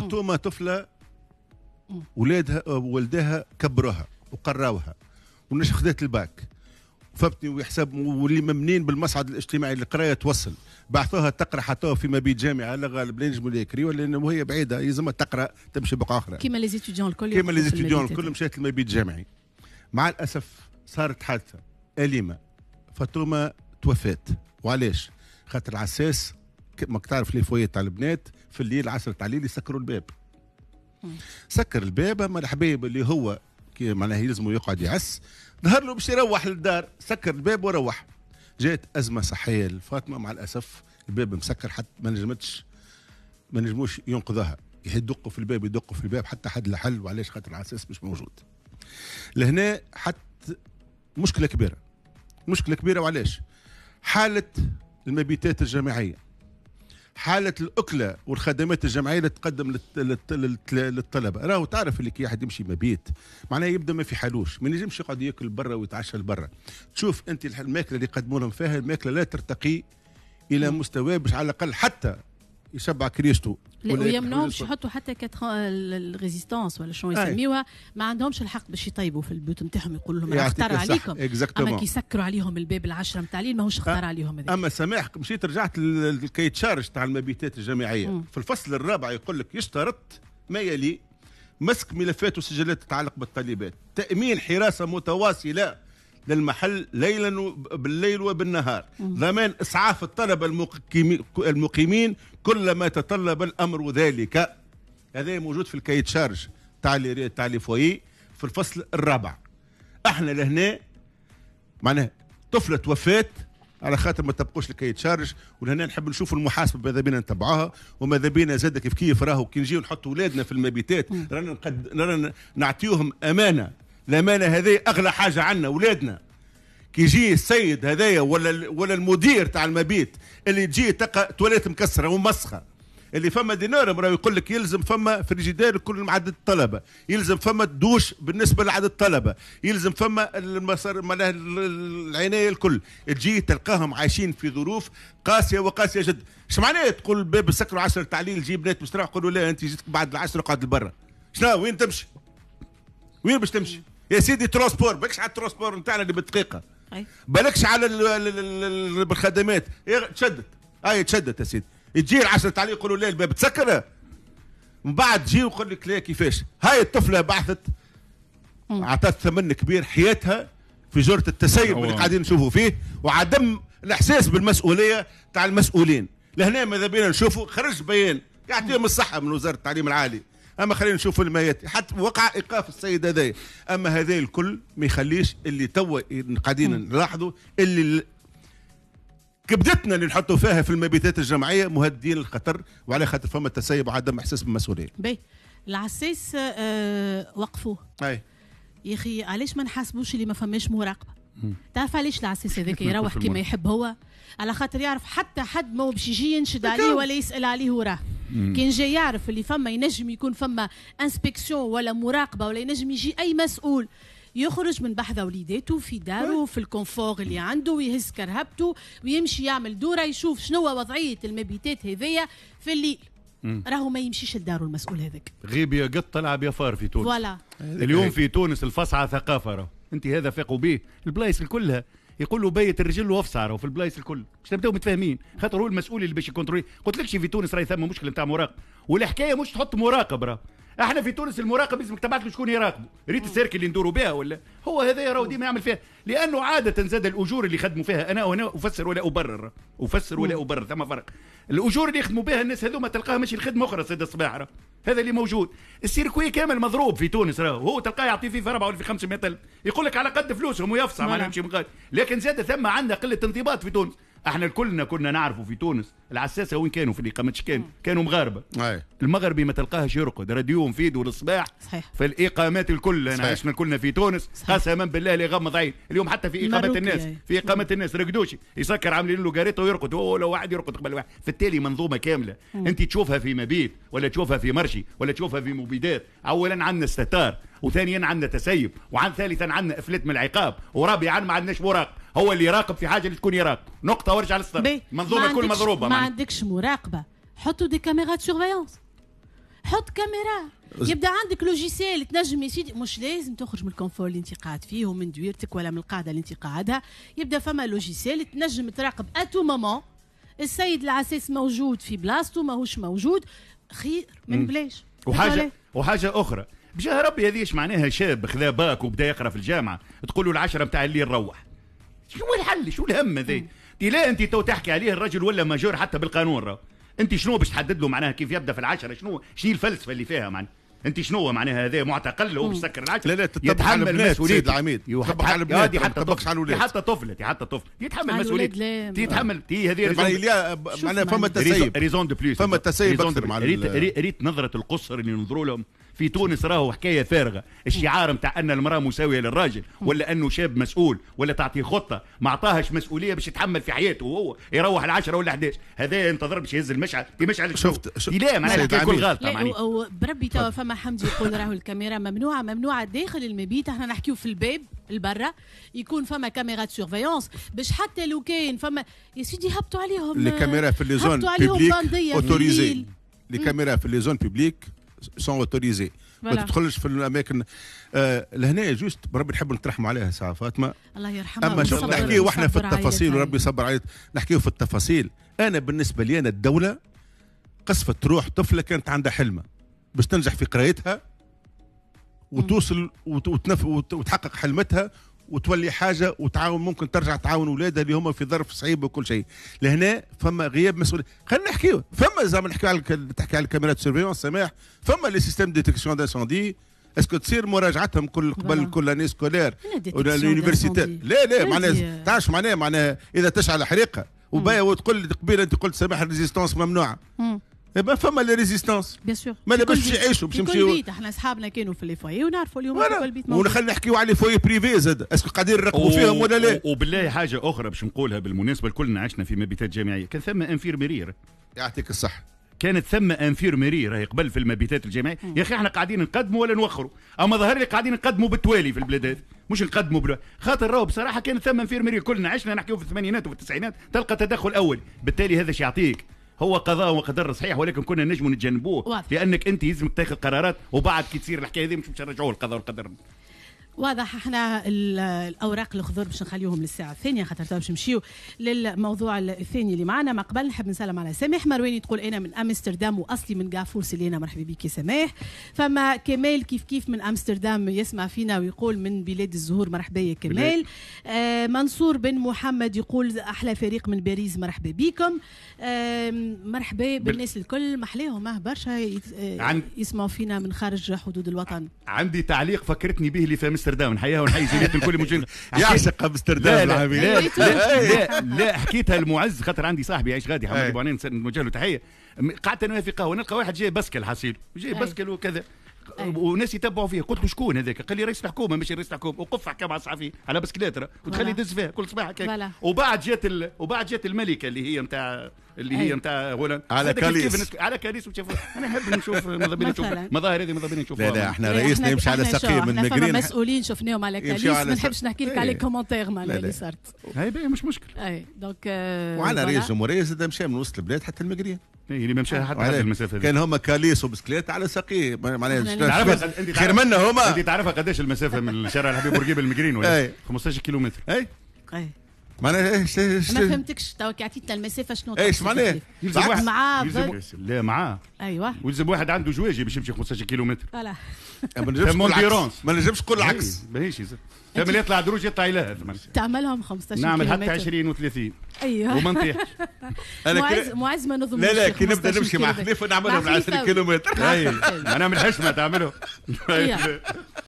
فاطمه طفله ولادها ولدها كبروها وقراوها والناس خذات الباك فبتني ويحسب واللي ممنين بالمصعد الاجتماعي القرايه توصل بعثوها تقرا حطوها في مبيت جامعه لا غالب لا ينجموا يكري ولا وهي بعيده يلزمها تقرا تمشي بقعه اخرى كيما لي زيتيديون الكل كيما لي زيتيديون الكل مشات المبيت الجامعي مع الاسف صارت حادثه اليمه فاطمه توفات وعلاش خاطر العساس ما تعرف ليه فوية تاع البنات في الليل عشرة تاع الليل يسكروا الباب سكر الباب اما الحبيب اللي هو كي معناها يلزمه يقعد يعس ظهر له باش يروح للدار سكر الباب وروح جات ازمه صحيه لفاطمه مع الاسف الباب مسكر حتى ما نجمتش ما نجموش ينقذها يدقوا في الباب يدقوا في الباب حتى حد لحل وعلاش خاطر العساس مش موجود لهنا حتى مشكله كبيره مشكله كبيره وعلاش حاله المبيتات الجماعيه حاله الاكله والخدمات الجمعيه اللي تقدم للطلبه راهو تعرف اللي كي واحد يمشي مبيت معناها يبدا ما في حلوش ما ينجمش يقعد ياكل برا ويتعشى لبرا تشوف انت الماكله اللي يقدموا لهم فيها الماكله لا ترتقي الى نعم. مستوى باش على الاقل حتى يشبع كريستو لا ويمنعهمش يحطوا حتى كتر الريزيستانس ولا شنو يسميوها ما عندهمش الحق باش يطيبوا في البيوت نتاعهم يقولوا لهم انا اختار عليكم اكزاكتومون اما كي يسكروا عليهم الباب العشره نتاع الليل ماهوش اختار عليهم اما سماحك مشيت رجعت للكي تشارج تاع المبيتات الجامعيه في الفصل الرابع يقول لك يشترط ما يلي مسك ملفات وسجلات تتعلق بالطالبات تامين حراسه متواصله للمحل ليلا بالليل وبالنهار ضمان إسعاف الطلبة المقيمين كلما تطلب الأمر ذلك هذا موجود في الكيت شارج تاع تاع لي في الفصل الرابع احنا لهنا معناها طفله وفات على خاطر ما تبقوش لكي تشارج ولهنا نحب نشوف المحاسبه ماذا بينا نتبعوها وماذا بينا زاد كيف كيف راهو كي نجيو نحطوا اولادنا في المبيتات رانا نقد... رانا نعطيوهم امانه الامانه هذه اغلى حاجه عندنا ولادنا كي يجي السيد هذايا ولا ولا المدير تاع المبيت اللي تجي تلقى تواليت مكسره ومسخه اللي فما دينار راه يقول لك يلزم فما فريجيدير كل عدد الطلبه يلزم فما الدوش بالنسبه لعدد الطلبه يلزم فما المصار معناها العنايه الكل تجي تلقاهم عايشين في ظروف قاسيه وقاسيه جدا اش معناها تقول باب سكروا 10 تعليل جيب بنات مستراح يقولوا لا انت جيتك بعد العشرة قعد لبرا شنو وين تمشي وين باش تمشي يا سيدي ترونسبور بالكش على الترونسبور نتاعنا اللي بالدقيقه بالكش على الخدمات تشدت اي تشدت يا سيدي تجي العشرة تعليق يقولوا لا الباب تسكر من بعد تجي ويقول لك لا كيفاش هاي الطفله بعثت عطت ثمن كبير حياتها في جرة التسيب اللي قاعدين نشوفوا فيه وعدم الاحساس بالمسؤوليه تاع المسؤولين لهنا ماذا بينا نشوفوا خرج بيان يعطيهم الصحه من وزاره التعليم العالي اما خلينا نشوف الميات حتى وقع ايقاف السيد هذايا اما هذا الكل ما يخليش اللي توا قاعدين نلاحظوا اللي كبدتنا اللي نحطوا فيها في المبيتات الجمعيه مهددين الخطر وعلى خاطر فما تسيب وعدم احساس بالمسؤوليه. باهي العساس أه وقفوه. اي يا اخي علاش ما نحاسبوش اللي ما فماش مراقبه؟ تعرف علاش العساس هذاك يروح كما يحب هو؟ على خاطر يعرف حتى حد ما هو باش يجي ينشد عليه ولا يسال عليه وراه. كان جاي يعرف اللي فما ينجم يكون فما انسبكسيون ولا مراقبه ولا ينجم يجي اي مسؤول يخرج من بحذا وليداته في داره في الكونفور اللي عنده ويهز كرهبته ويمشي يعمل دوره يشوف شنو وضعيه المبيتات هذيا في الليل راهو ما يمشيش لداره المسؤول هذاك غيب يا قط تلعب يا فار في تونس فوالا اليوم في تونس الفصعه ثقافه راهو انت هذا فاقوا به البلايص كلها يقول له بيت الرجل وافصع وفي البلايص الكل باش نبداو متفاهمين خاطر هو المسؤول اللي باش يكونترولي قلت لكش في تونس راهي ثم مشكله نتاع مراقب والحكايه مش تحط مراقب راه احنا في تونس المراقب لازمك تبعث له شكون يراقبه ريت السيرك اللي ندوروا بها ولا هو هذا راهو ديما يعمل فيها لانه عاده زاد الاجور اللي خدموا فيها انا وهنا افسر ولا ابرر افسر ولا ابرر ثم فرق الاجور اللي يخدموا بها الناس هذوما تلقاها ماشي الخدمه اخرى سيد الصباح راه هذا اللي موجود السيركوي كامل مضروب في تونس راه هو تلقاه يعطي فيه في 4 ولا في 500 الف يقول لك على قد فلوسهم ويفصح نعم. ما يمشي لكن زاد ثم عندنا قله انضباط في تونس احنا كلنا كنا نعرفه في تونس العساسه وين كانوا في الإقامة كانوا كانوا مغاربه أي. المغربي ما تلقاهش يرقد راديوهم فيدو للصباح صحيح. في الاقامات الكل انا عشنا كلنا في تونس قسما بالله اللي غمض عين اليوم حتى في اقامه الناس في اقامه الناس رقدوشي يسكر عاملين له جاريته ويرقد هو لو واحد يرقد قبل واحد فالتالي منظومه كامله م. انت تشوفها في مبيت ولا تشوفها في مرشي ولا تشوفها في مبيدات اولا عندنا استتار وثانيا عندنا تسيب وعن ثالثا عندنا افلت من العقاب ورابعا ما عندناش مراقب هو اللي يراقب في حاجه اللي تكون يراقب نقطه وارجع للصدر المنظومه تكون مضروبه ما عندكش مراقبه حطوا دي كاميرات سورفيونس حط كاميرا يبدا عندك لوجيسيال تنجم يا سيدي مش لازم تخرج من الكونفور اللي انت قاعد فيه ومن دويرتك ولا من القاعده اللي انت قاعدها يبدا فما لوجيسيال تنجم تراقب اتو مامون السيد العساس موجود في بلاصته ماهوش موجود خير من بلاش وحاجه وحاجه اخرى بجاه ربي هذه معناها شاب خذا باك وبدا يقرا في الجامعه تقول له العشره نتاع الليل روح شو الحل شو الهم هذا انت لا انت تو تحكي عليه الرجل ولا ماجور حتى بالقانون راه انت شنو باش تحدد له معناها كيف يبدا في العشره شنو شنو الفلسفه اللي فيها معناها انت شنو معناها هذا معتقل هو باش يسكر العشره لا لا يتحمل مسؤوليه العميد يحبك على البنات حتى تطبقش على الولاد حتى طفله حتى طفل يتحمل مسؤوليه يتحمل تي هذه معناها فما تسيب ريزون دو بليس فما تسيب اكثر ريت نظره القصر اللي ينظروا لهم في تونس راهو حكايه فارغه الشعار نتاع ان المراه مساويه للراجل ولا انه شاب مسؤول ولا تعطيه خطه ما اعطاهاش مسؤوليه باش يتحمل في حياته وهو يروح العشرة ولا 11 هذا ينتظر باش يهز المشعل في مشعل شفت, شفت لا معناها كل غلطه معناها بربي توا فما حمدي يقول راهو الكاميرا ممنوعه ممنوعه داخل المبيت احنا نحكيو في الباب البرة يكون فما كاميرا سيرفيونس باش حتى لو كاين فما يا سيدي هبطوا عليهم الكاميرا في لي زون بيبليك اوتوريزي الكاميرا في لي زون بيبليك سون اوتوريزي ما تدخلش في الاماكن آه لهنا جوست ربي نحب نترحموا عليها ساعه فاطمه الله يرحمها اما شوف نحكيه واحنا في التفاصيل وربي يصبر عليك نحكيه في التفاصيل انا بالنسبه لي انا الدوله قصفت روح طفله كانت عندها حلمه باش تنجح في قرايتها وتوصل وتنف وتحقق حلمتها وتولي حاجه وتعاون ممكن ترجع تعاون اولادها اللي هما في ظرف صعيب وكل شيء لهنا فما غياب مسؤوليه خلينا نحكي فما زعما نحكي على تحكي على الكاميرات سيرفيونس سماح فما لي سيستيم ديتكسيون دانسوندي اسكو تصير مراجعتهم كل قبل نعم. كل اني سكولير ولا اليونيفرسيتي لا لا معناها تعرف معناها معناها اذا تشعل حريقه وبايا وتقول قبيله انت قلت سماح الريزيستونس ممنوعه مم. يبقى فما لي ريزيستانس بيان سور ما لاباش يعيشوا باش يمشيو بيت احنا صحابنا كانوا في لي فوي ونعرفوا اليوم كل بيت موجود ونخلي نحكيو على لي فوي بريفي زاد اسكو قاعدين نراقبوا فيهم ولا لا وبالله حاجه اخرى باش نقولها بالمناسبه كلنا عشنا في مبيتات جامعيه كان ثم انفيرميرير يعطيك الصحه كانت ثم انفيرميري راهي قبل في المبيتات الجامعيه يا اخي احنا قاعدين نقدموا ولا نوخروا اما ظهر لي قاعدين نقدموا بالتوالي في البلاد هذه مش نقدموا بلو. خاطر راهو بصراحه كانت ثم انفيرميري كلنا عشنا نحكيو في الثمانينات وفي التسعينات تلقى تدخل اول بالتالي هذا شيء يعطيك هو قضاء وقدر صحيح ولكن كنا نجم نتجنبوه لانك انت يلزمك تاخذ قرارات وبعد كي تصير الحكايه هذه مش باش نرجعوه القضاء والقدر واضح احنا الاوراق الخضر باش نخليوهم للساعه الثانيه خاطر تو باش نمشيو للموضوع الثاني اللي معنا ما قبل نحب نسلم على سامح مرواني تقول انا من امستردام واصلي من قافور سيلينا مرحبا بك يا سامح فما كمال كيف كيف من امستردام يسمع فينا ويقول من بلاد الزهور مرحبا يا كمال آه منصور بن محمد يقول احلى فريق من باريس مرحبا بكم آه مرحبا بالناس الكل اه برشا آه، يسمعوا فينا من خارج حدود الوطن عندي تعليق فكرتني به اللي فهمت امستردام نحييها ونحيي زينات الكل موجودين يعشق امستردام لا لا, أيوة، أيوة. لا لا, حكيتها المعز خاطر عندي صاحبي عايش غادي حمد بوعنين نوجه له تحيه قعدت انا في قهوه نلقى واحد جاي بسكل حصيل جاي بسكل وكذا وناس يتبعوا فيه قلت له شكون هذاك قال لي رئيس الحكومه ماشي رئيس الحكومه وقف حكى مع صحفي على بسكليترا وتخلي يدز فيها كل صباح هكاك وبعد جات ال... وبعد جات الملكه اللي هي نتاع اللي هي نتاع هولندا على كاليس على كاليس وشوف انا نحب نشوف مظاهر نشوف مظاهر هذه مظاهر نشوفها لا لا احنا إيه، رئيسنا يمشي على سقيه من احنا مسؤولين شفناهم على كاليس ما نحبش نحكي لك على إيه. كومونتيغ مال اللي صارت هاي باهي مش مشكل اي دونك وعلى رئيس الجمهوريه زاد مشى من وسط البلاد حتى المقرين يعني ما مشاها حتى هذه المسافه دي. كان هما كاليس وبسكليت على ساقيه معناها خير منا هما انت تعرفها قداش المسافه من شارع الحبيب بورقيبه المجرين ولا 15 كيلومتر اي اي معناها إيه، ايش ايش ما فهمتكش توك عطيتنا المسافه شنو ايش معناها يلزم واحد معاه يلزم لا معاه ايوه ويلزم واحد عنده جواجي باش يمشي 15 كيلومتر ما نجمش نقول العكس ما نجمش نقول العكس إيه، ماهيش ثمن يطلع دروج يطلع الى تعملهم 15 نعمل حتى 20 و30 ايوه وما نطيحش انا معز معز ما نظمش لا لا كي نبدا نمشي مع خليفه نعملهم 10 كيلومتر انا من الحشمه تعملهم